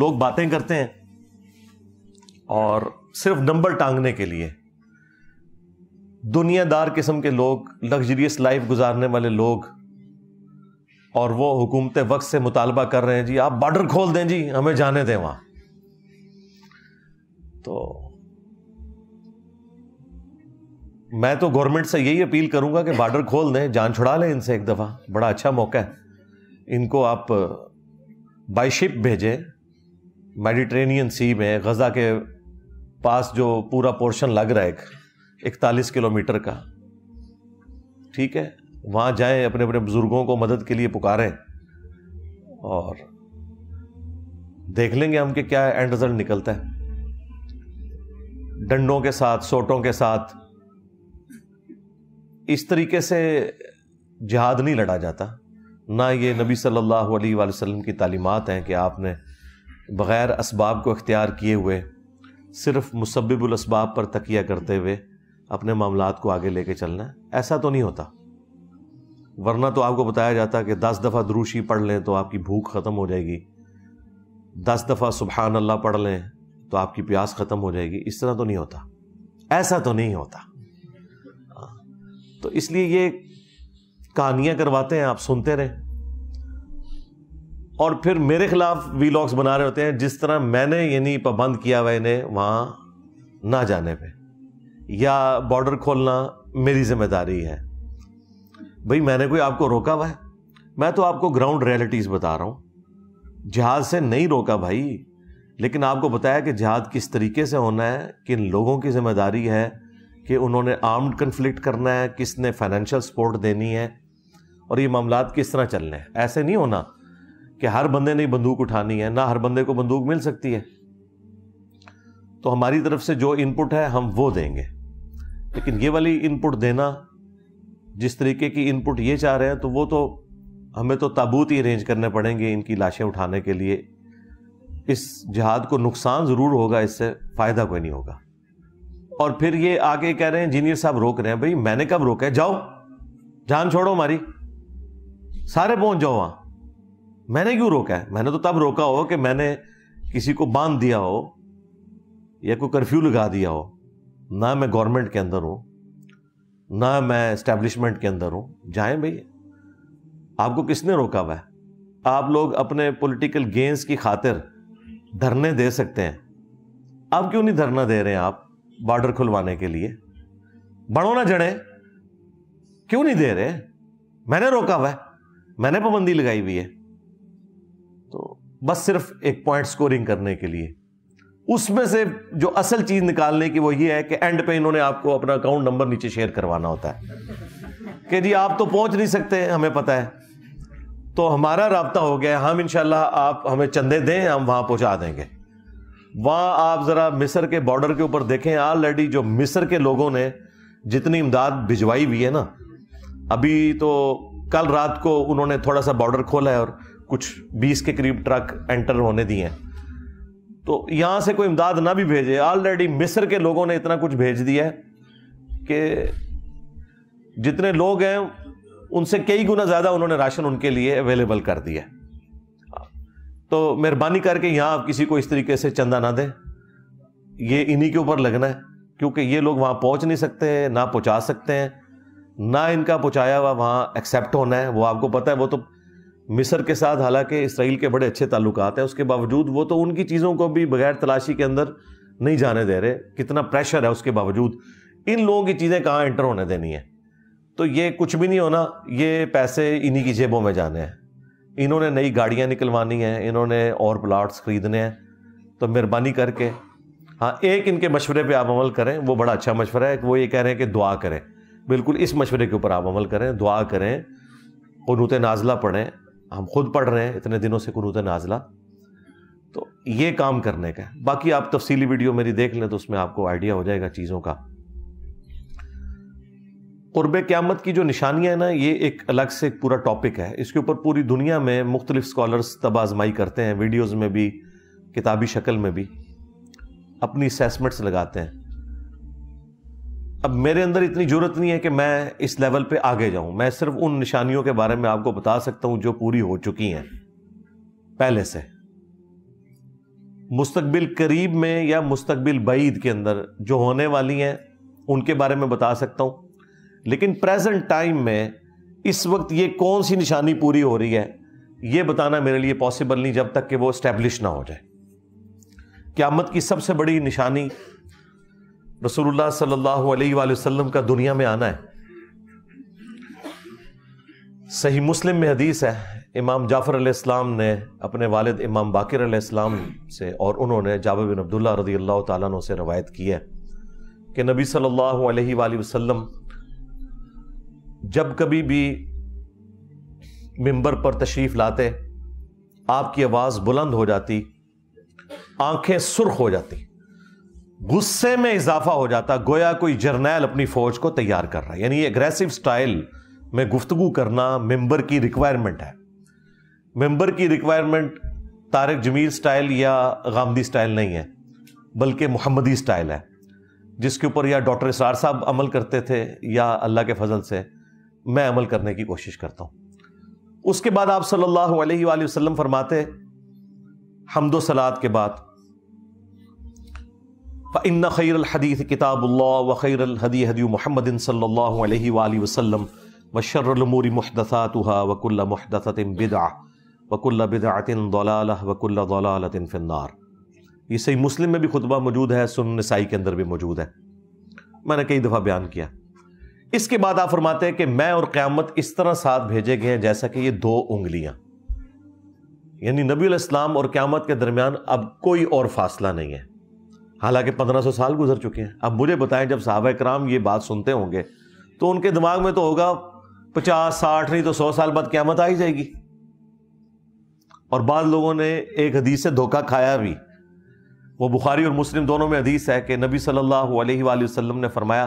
लोग बातें करते हैं और सिर्फ नंबर टांगने के लिए दुनियादार किस्म के लोग लग्जरियस लाइफ गुजारने वाले लोग और वो हुकूमत वक्त से मुतालबा कर रहे हैं जी आप बॉर्डर खोल दें जी हमें जाने दें वहां तो मैं तो गवर्नमेंट से यही अपील करूंगा कि बॉर्डर खोल दें जान छुड़ा लें इनसे एक दफ़ा बड़ा अच्छा मौका है इनको आप बाई शिप भेजें मेडिट्रेनियन सी में गज़ा के पास जो पूरा पोर्शन लग रहा है इकतालीस किलोमीटर का ठीक है वहाँ जाएं अपने अपने बुज़ुर्गों को मदद के लिए पुकारें और देख लेंगे हम कि क्या एंड रिजल्ट निकलता है डंडों के साथ सोटों के साथ इस तरीके से जिहाद नहीं लड़ा जाता ना ये नबी सल्लल्लाहु अलैहि वसल्लम की तालीमात हैं कि आपने बग़ैर इसबाब को अख्तियार किए हुए सिर्फ मुसब्बुलसबाब पर तकिया करते हुए अपने मामला को आगे लेके चलना है ऐसा तो नहीं होता वरना तो आपको बताया जाता कि दस दफ़ा द्रूशी पढ़ लें तो आपकी भूख ख़त्म हो जाएगी दस दफ़ा सुबहान अल्लाह पढ़ लें तो आपकी प्यास ख़त्म हो जाएगी इस तरह तो नहीं होता ऐसा तो नहीं होता हाँ। तो इसलिए ये कहानियाँ करवाते हैं आप सुनते रहें और फिर मेरे खिलाफ वीलॉग्स बना रहे होते हैं जिस तरह मैंने यानी पाबंद किया हुआ इन्हें वहाँ ना जाने पे या बॉर्डर खोलना मेरी जिम्मेदारी है भाई मैंने कोई आपको रोका हुआ है मैं तो आपको ग्राउंड रियलिटीज़ बता रहा हूँ जहाज से नहीं रोका भाई लेकिन आपको बताया कि जहाज़ किस तरीके से होना है किन लोगों की जिम्मेदारी है कि उन्होंने आर्म्ड कन्फ्लिक्ट करना है किसने फाइनेंशियल सपोर्ट देनी है और ये मामला किस तरह चलने हैं ऐसे नहीं होना कि हर बंदे ने बंदूक उठानी है ना हर बंदे को बंदूक मिल सकती है तो हमारी तरफ से जो इनपुट है हम वो देंगे लेकिन ये वाली इनपुट देना जिस तरीके की इनपुट ये चाह रहे हैं तो वो तो हमें तो ताबूत ही अरेंज करने पड़ेंगे इनकी लाशें उठाने के लिए इस जहाद को नुकसान ज़रूर होगा इससे फ़ायदा कोई नहीं होगा और फिर ये आगे कह रहे हैं इंजीनियर साहब रोक रहे हैं भाई मैंने कब रोका है जाओ जान छोड़ो हमारी सारे पहुंच जाओ वहां मैंने क्यों रोका है मैंने तो तब रोका हो कि मैंने किसी को बांध दिया हो या कोई कर्फ्यू लगा दिया हो ना मैं गवर्नमेंट के अंदर हूँ ना मैं इस्टेब्लिशमेंट के अंदर हूँ जाएं भाई आपको किसने रोका हुआ है आप लोग अपने पॉलिटिकल गेंस की खातिर धरने दे सकते हैं आप क्यों नहीं धरना दे रहे हैं आप बॉर्डर खुलवाने के लिए बढ़ो ना जड़े क्यों नहीं दे रहे मैंने रोका हुआ है मैंने पाबंदी लगाई हुई है बस सिर्फ एक पॉइंट स्कोरिंग करने के लिए उसमें से जो असल चीज निकालने की वो ये है कि एंड पे इन्होंने आपको अपना अकाउंट नंबर नीचे शेयर करवाना होता है कि जी आप तो पहुंच नहीं सकते हमें पता है तो हमारा रबता हो गया हम इनशाला आप हमें चंदे दें हम वहां पहुंचा देंगे वहां आप ज़रा मिस्र के बॉर्डर के ऊपर देखें ऑलरेडी जो मिस्र के लोगों ने जितनी इमदाद भिजवाई हुई है ना अभी तो कल रात को उन्होंने थोड़ा सा बॉर्डर खोला है और कुछ बीस के करीब ट्रक एंटर होने दिए हैं तो यहाँ से कोई इमदाद ना भी भेजे ऑलरेडी मिस्र के लोगों ने इतना कुछ भेज दिया है कि जितने लोग हैं उनसे कई गुना ज़्यादा उन्होंने राशन उनके लिए अवेलेबल कर दिया तो मेहरबानी करके यहाँ आप किसी को इस तरीके से चंदा ना दें ये इन्हीं के ऊपर लगना है क्योंकि ये लोग वहाँ पहुँच नहीं सकते हैं ना पहुँचा सकते हैं ना इनका पहुँचाया हुआ वहाँ एक्सेप्ट होना है वो आपको पता है वो तो मिस्र के साथ हालांकि इसराइल के बड़े अच्छे ताल्लुक हैं उसके बावजूद वो तो उनकी चीज़ों को भी बगैर तलाशी के अंदर नहीं जाने दे रहे कितना प्रेशर है उसके बावजूद इन लोगों की चीज़ें कहाँ एंटर होने देनी है तो ये कुछ भी नहीं होना ये पैसे इन्हीं की जेबों में जाने हैं इन्होंने नई गाड़ियाँ निकलवानी हैं इन्होंने और प्लाट्स ख़रीदने हैं तो मेहरबानी करके हाँ एक इनके मशवरे पर आप अमल करें वो बड़ा अच्छा मशवरा है वो ये कह रहे हैं कि दुआ करें बिल्कुल इस मशवरे के ऊपर आप अमल करें दुआ करें कनूत नाजला पढ़ें हम खुद पढ़ रहे हैं इतने दिनों से कुनूत नाजला तो ये काम करने का है बाकी आप तफसीली वीडियो मेरी देख लें तो उसमें आपको आइडिया हो जाएगा चीज़ों का कुरब क़्यामत की जो निशानियाँ हैं ना ये एक अलग से एक पूरा टॉपिक है इसके ऊपर पूरी दुनिया में मुख्तलिफ स्कॉलर्स तबाजमाई करते हैं वीडियोज़ में भी किताबी शक्ल में भी अपनी असेसमेंट्स लगाते हैं अब मेरे अंदर इतनी ज़रूरत नहीं है कि मैं इस लेवल पे आगे जाऊं मैं सिर्फ उन निशानियों के बारे में आपको बता सकता हूं जो पूरी हो चुकी हैं पहले से मुस्तबिल करीब में या मुस्तबिल बईद के अंदर जो होने वाली हैं उनके बारे में बता सकता हूं लेकिन प्रेजेंट टाइम में इस वक्त ये कौन सी निशानी पूरी हो रही है ये बताना मेरे लिए पॉसिबल नहीं जब तक कि वो इस्टेब्लिश ना हो जाए क्यामत की सबसे बड़ी निशानी रसूलुल्लाह सल्लल्लाहु अलैहि वसल्लम का दुनिया में आना है सही मुस्लिम में हदीस है इमाम जाफ़र अलैहिस्सलाम ने अपने वालिद इमाम बाकर अलैहिस्सलाम से और उन्होंने जाबा बिन अब्दुल्ला रदी अल्लाह तु से रवायत की है कि नबी सल्लल्लाहु अलैहि वसल्लम जब कभी भी मिंबर पर तशरीफ़ लाते आपकी आवाज़ बुलंद हो जाती आंखें सुर्ख हो जाती गुस्से में इजाफा हो जाता गोया कोई जर्नैल अपनी फौज को तैयार कर रहा है यानी एग्रेसिव स्टाइल में गुफ्तगु करना मेंबर की रिक्वायरमेंट है मेंबर की रिक्वायरमेंट तारक जमील स्टाइल या गामदी स्टाइल नहीं है बल्कि मोहम्मदी स्टाइल है जिसके ऊपर या डॉक्टर इसार साहब अमल करते थे या अल्लाह के फजल से मैं अमल करने की कोशिश करता हूँ उसके बाद आप सल्लल्लाहु अलैहि वसल्लम फरमाते हमदो के बाद फ़न्न खैर हदीस किताबुल्ला व खैर हदी हदी महमदिन सल्ला वसलम व शर्रमूरी महदसातुहा वकुल्ल بدعة बिदा वकुल्ल ضلالة दलाल वकुल्ल दलालतिन फ़िन्नार ये सही मुस्लिम में भी खुतबा मौजूद है सुन नसाई के अंदर भी मौजूद है मैंने कई दफ़ा बयान किया इसके बाद आप फरमाते हैं कि मैं और क़्यामत इस तरह साथ भेजे गए हैं जैसा कि ये दो उंगलियाँ यानी नबी इस्लाम और क़्यामत के दरमियान अब कोई और फासला नहीं है हालांकि 1500 साल गुजर चुके हैं अब मुझे बताएं जब साहब कराम ये बात सुनते होंगे तो उनके दिमाग में तो होगा पचास साठ नहीं तो सौ साल बाद क्यामत आ ही जाएगी और बाद लोगों ने एक हदीस से धोखा खाया भी वो बुखारी और मुस्लिम दोनों में हदीस है कि नबी सल्लल्लाहु अलैहि वसल्लम ने फरमाया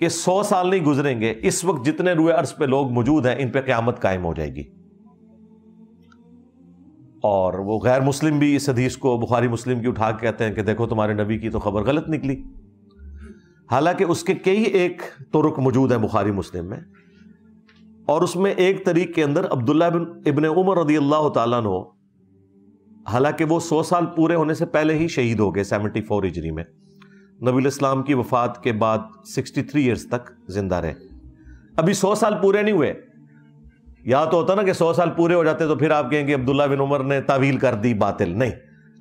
कि सौ साल नहीं गुजरेंगे इस वक्त जितने रुए अर्ज पे लोग मौजूद हैं इन पर क्यामत कायम हो जाएगी और वो गैर मुस्लिम भी इस हदीस को बुखारी मुस्लिम की उठा के कहते हैं कि देखो तुम्हारे नबी की तो खबर गलत निकली हालांकि उसके कई एक तुरक मौजूद हैं बुखारी मुस्लिम में और उसमें एक तरीक के अंदर अब्दुल्ला बिन इबन उमर रदी अल्लाह तु हालांकि वो सौ साल पूरे होने से पहले ही शहीद हो गए सेवेंटी फोर इजरी में नबी इस्लाम की वफात के बाद सिक्सटी थ्री ईयर्स तक जिंदा रहे अभी सौ साल पूरे नहीं हुए या तो होता ना कि सौ साल पूरे हो जाते तो फिर आप कहेंगे अब्दुल्ला बिन उमर ने तावील कर दी बातिल नहीं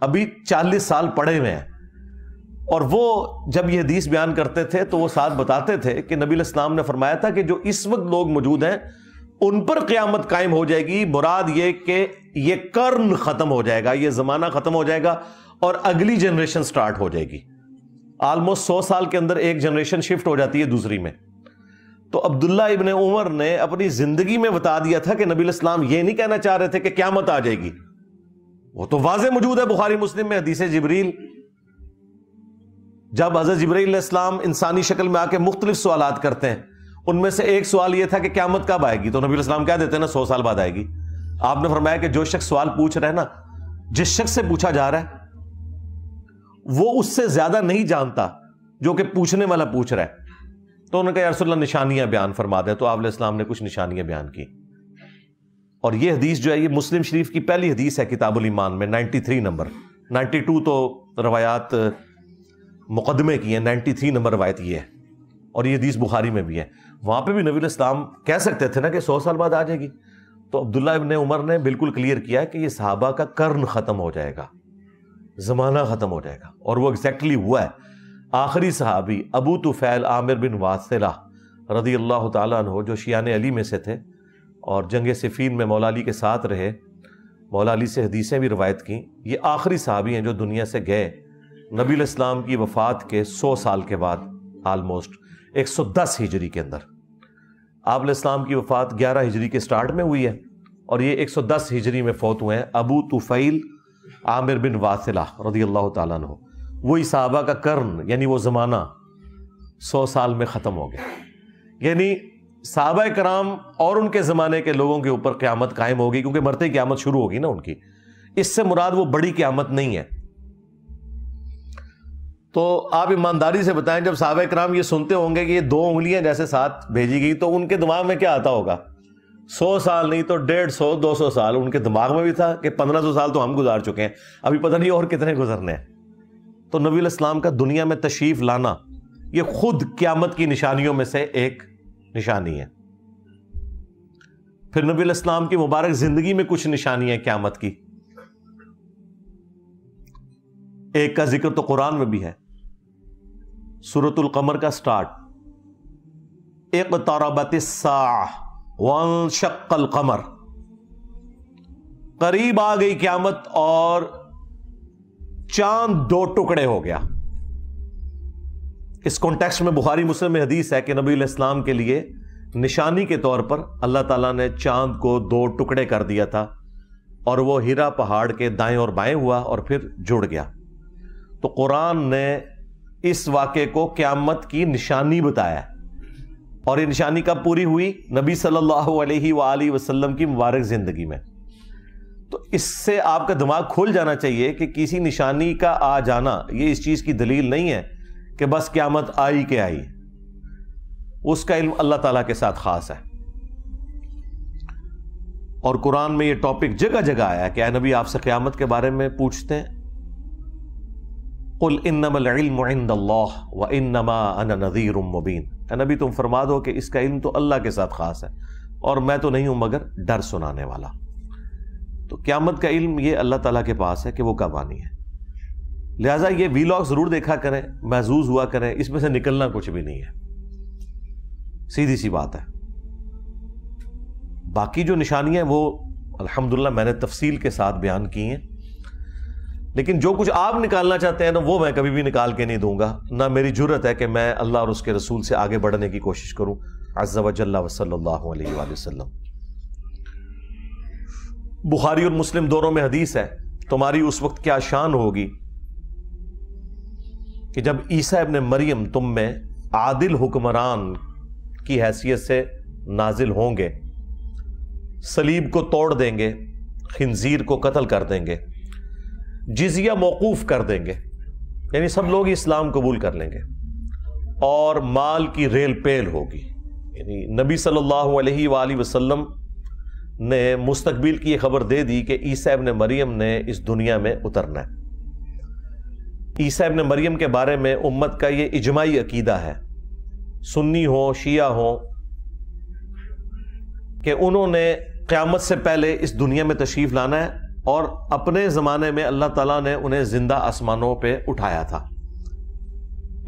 अभी चालीस साल पड़े हुए हैं और वो जब ये हदीस बयान करते थे तो वो साथ बताते थे कि नबी इस्लाम ने फरमाया था कि जो इस वक्त लोग मौजूद हैं उन पर क्यामत कायम हो जाएगी मुराद ये कि ये कर्न ख़त्म हो जाएगा ये ज़माना ख़त्म हो जाएगा और अगली जनरेशन स्टार्ट हो जाएगी आलमोस्ट सौ साल के अंदर एक जनरेशन शिफ्ट हो जाती है दूसरी में तो अब्दुल्ला इबन उमर ने अपनी जिंदगी में बता दिया था कि नबी इस्लाम ये नहीं कहना चाह रहे थे कि क्या मत आ जाएगी वो तो वाज मौजूद है बुखारी मुस्लिम में हदीसे जबरील जब हजरत इस्लाम इंसानी शक्ल में आके मुख्तलिफ सवाल करते हैं उनमें से एक सवाल यह था कि क्या मत कब आएगी तो नबी इस्लाम क्या देते हैं ना सौ साल बाद आएगी आपने फरमाया कि जो शख्स सवाल पूछ रहे हैं ना जिस शख्स से पूछा जा रहा है वो उससे ज्यादा नहीं जानता जो कि पूछने वाला पूछ रहा है तो उन्होंने कहा यारसोल्ला निशानियां बयान फरमा दें तो इस्लाम ने कुछ निशानियां बयान की और ये हदीस जो है ये मुस्लिम शरीफ की पहली हदीस है किताबुल ईमान में 93 नंबर 92 तो रवायात मुकदमे की है 93 नंबर रवायत ये है और ये हदीस बुखारी में भी है वहां पे भी नबी इस्लाम कह सकते थे ना कि सौ साल बाद आ जाएगी तो अब्दुल्ला इबन उमर ने बिल्कुल क्लियर किया कि ये साहबा का कर्न ख़त्म हो जाएगा ज़माना ख़त्म हो जाएगा और वो एग्जैक्टली हुआ है आखिरी सहाबी अबू तुफ़ैल आमिर बिन वासिला रदी अल्लाह हो जो शियान अली में से थे और जंग सिफ़ीन में मौलाली के साथ रहे मौलाली से हदीसें भी रवायत कं ये आखिरी सहाबी हैं जो दुनिया से गए नबी इस्लाम की वफ़ात के सौ साल के बाद आलमोस्ट एक सौ दस हिजरी के अंदर आप इस्लाम की वफ़ात ग्यारह हिजरी के स्टार्ट में हुई है और ये एक सौ दस हिजरी में फौत हुए हैं अबू तुफ़ैल आमिर बिन वासिला रदी अल्लाह तु वही साहबा का कर्न यानी वो ज़माना सौ साल में ख़त्म हो गया यानी सहाबा कराम और उनके ज़माने के लोगों के ऊपर क़्यामत कायम होगी क्योंकि मरते ही क़्यामत शुरू होगी ना उनकी इससे मुराद वो बड़ी क़्यामत नहीं है तो आप ईमानदारी से बताएं जब साहब कराम ये सुनते होंगे कि ये दो उंगलियां जैसे साथ भेजी गई तो उनके दिमाग में क्या आता होगा सौ साल नहीं तो डेढ़ सौ दो सौ साल उनके दिमाग में भी था कि पंद्रह सौ साल तो हम गुजार चुके हैं अभी पता नहीं और कितने गुजरने हैं तो नबी इस्लाम का दुनिया में तशरीफ लाना ये खुद क्यामत की निशानियों में से एक निशानी है फिर नबी इस्लाम की मुबारक जिंदगी में कुछ निशानियां क्यामत की एक का जिक्र तो कुरान में भी है सूरतुल कमर का स्टार्ट एक ताराबत कमर करीब आ गई क्यामत और चांद दो टुकड़े हो गया इस कॉन्टेक्स्ट में बुखारी मुस्लिम में हदीस है कि नबी इस्लाम के लिए निशानी के तौर पर अल्लाह ताला ने चांद को दो टुकड़े कर दिया था और वो हीरा पहाड़ के दाएं और बाएं हुआ और फिर जुड़ गया तो कुरान ने इस वाक्य को क़्यामत की निशानी बताया और ये निशानी कब पूरी हुई नबी सल्लल्लाहु अलैहि वसल्लम की मुबारक ज़िंदगी में तो इससे आपका दिमाग खुल जाना चाहिए कि किसी निशानी का आ जाना ये इस चीज़ की दलील नहीं है कि बस क्यामत आई के आई उसका इल्म अल्लाह ताला के साथ ख़ास है और कुरान में ये टॉपिक जगह जगह आया कि नबी आपसे क़्यामत के बारे में पूछते हैं कुल इनमल्लाह व नबी तुम फरमा दो कि इसका इल्म तो अल्लाह के साथ ख़ास है और मैं तो नहीं हूं मगर डर सुनाने वाला तो क़्यामत का इल्म ये अल्लाह ताला के पास है कि वो कब आनी है लिहाजा ये वीलॉग ज़रूर देखा करें महजूज हुआ करें इसमें से निकलना कुछ भी नहीं है सीधी सी बात है बाकी जो निशानियाँ वो अल्हम्दुलिल्लाह मैंने तफसील के साथ बयान की हैं लेकिन जो कुछ आप निकालना चाहते हैं ना वो मैं कभी भी निकाल के नहीं दूंगा ना मेरी जरूरत है कि मैं अल्लाह और उसके रसूल से आगे बढ़ने की कोशिश करूँ अज्जा वजल्ला वसल्ला वसलम बुखारी और मुस्लिम दोनों में हदीस है तुम्हारी उस वक्त क्या शान होगी कि जब ईसा अब मरियम तुम में आदिल हुक्मरान की हैसियत से नाजिल होंगे सलीब को तोड़ देंगे खिंजीर को कत्ल कर देंगे जिजिया मौकूफ़ कर देंगे यानी सब लोग इस्लाम कबूल कर लेंगे और माल की रेल पेल होगी यानी नबी सल्लल्लाहु अलैहि वसल्लम ने मुस्तकबिल की यह खबर दे दी कि ईसैब ने मरियम ने इस दुनिया में उतरना है ईसैब ने मरियम के बारे में उम्मत का ये इजमाही अकीदा है सुन्नी हो शिया हो कि उन्होंने क़्यामत से पहले इस दुनिया में तशरीफ़ लाना है और अपने ज़माने में अल्लाह ताला ने उन्हें ज़िंदा आसमानों पर उठाया था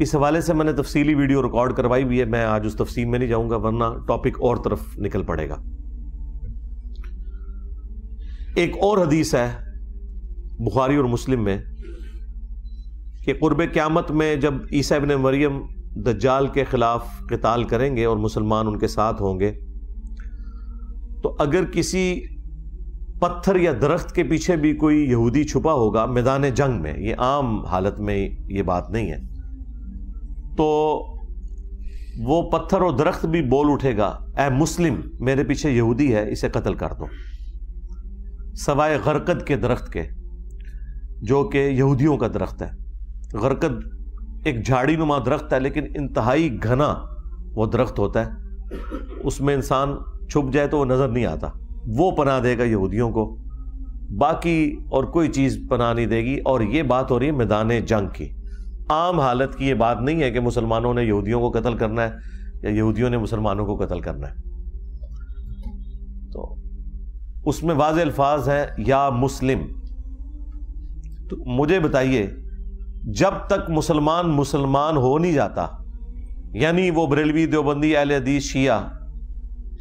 इस हवाले से मैंने तफसीली वीडियो रिकॉर्ड करवाई हुई है मैं आज उस तफसील में नहीं जाऊँगा वरना टॉपिक और तरफ निकल पड़ेगा एक और हदीस है बुखारी और मुस्लिम में कि क़ुरब क़्यामत में जब ईसा इबन मरियम दज्जाल के ख़िलाफ़ कताल करेंगे और मुसलमान उनके साथ होंगे तो अगर किसी पत्थर या दरख्त के पीछे भी कोई यहूदी छुपा होगा मैदान जंग में ये आम हालत में ये बात नहीं है तो वो पत्थर और दरख्त भी बोल उठेगा ए मुस्लिम मेरे पीछे यहूदी है इसे कत्ल कर दो सवाए गरकत के दरख्त के जो कि यहूदियों का दरख्त है गरकत एक झाड़ी नुमा दरख्त है लेकिन इंतहाई घना वो दरख्त होता है उसमें इंसान छुप जाए तो वो नज़र नहीं आता वो पना देगा यहूदियों को बाकी और कोई चीज़ पना नहीं देगी और ये बात हो रही है मैदान जंग की आम हालत की ये बात नहीं है कि मुसलमानों ने यहूदियों को कत्ल करना है या यहूदियों ने मुसलमानों को कत्ल करना है तो उसमें वाज अल्फाज है या मुस्लिम तो मुझे बताइए जब तक मुसलमान मुसलमान हो नहीं जाता यानी वो बरेलवी देवबंदी अहल हदीस शिया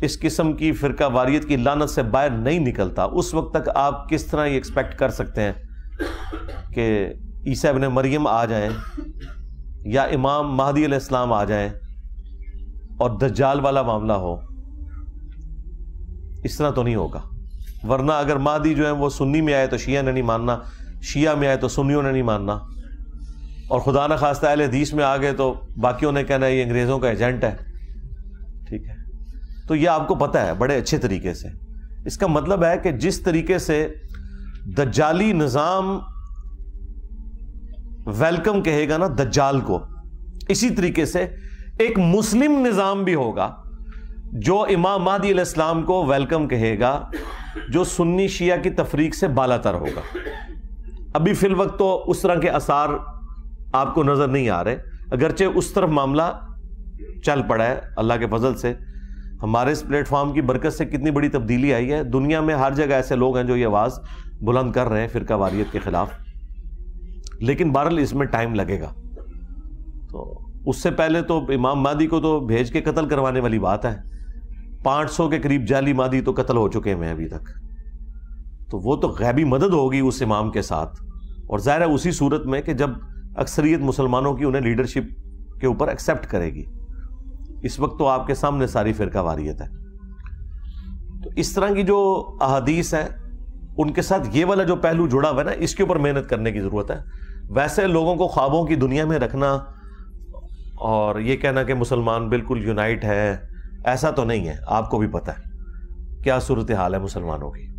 इस किस्म की फ़िरका वारियत की लानत से बाहर नहीं निकलता उस वक्त तक आप किस तरह ये एक्सपेक्ट कर सकते हैं कि ईसा इबन मरियम आ जाएं या इमाम महदी इस्लाम आ जाएं और दज्जाल वाला मामला हो इस तरह तो नहीं होगा वरना अगर मादी जो है वो सुन्नी में आए तो शिया ने नहीं मानना शिया में आए तो सुन्नियों ने नहीं मानना और खुदा न खास्ता अल हदीस में आ गए तो बाकियों ने कहना ये अंग्रेज़ों का एजेंट है ठीक है तो ये आपको पता है बड़े अच्छे तरीके से इसका मतलब है कि जिस तरीके से दज्जाली निज़ाम वेलकम कहेगा ना दज्जाल को इसी तरीके से एक मुस्लिम निज़ाम भी होगा जो इमाम महदी को वेलकम कहेगा जो सुन्नी शिया की तफरीक से बाला तर होगा अभी फिल वक्त तो उस तरह के आसार आपको नज़र नहीं आ रहे अगरचे उस तरफ मामला चल पड़ा है अल्लाह के फजल से हमारे इस प्लेटफॉर्म की बरकत से कितनी बड़ी तब्दीली आई है दुनिया में हर जगह ऐसे लोग हैं जो ये आवाज़ बुलंद कर रहे हैं फिर वारियत के ख़िलाफ़ लेकिन बहरल इसमें टाइम लगेगा तो उससे पहले तो इमाम मादी को तो भेज के कत्ल करवाने वाली बात है 500 के करीब जाली मादी तो कत्ल हो चुके हैं अभी तक तो वो तो गैबी मदद होगी उस इमाम के साथ और ज़ाहिर है उसी सूरत में कि जब अक्सरियत मुसलमानों की उन्हें लीडरशिप के ऊपर एक्सेप्ट करेगी इस वक्त तो आपके सामने सारी फिरका वारियत है तो इस तरह की जो अहदीस है उनके साथ ये वाला जो पहलू जुड़ा हुआ है ना इसके ऊपर मेहनत करने की ज़रूरत है वैसे लोगों को ख्वाबों की दुनिया में रखना और ये कहना कि मुसलमान बिल्कुल यूनाइट है ऐसा तो नहीं है आपको भी पता है क्या सूरत हाल है मुसलमानों की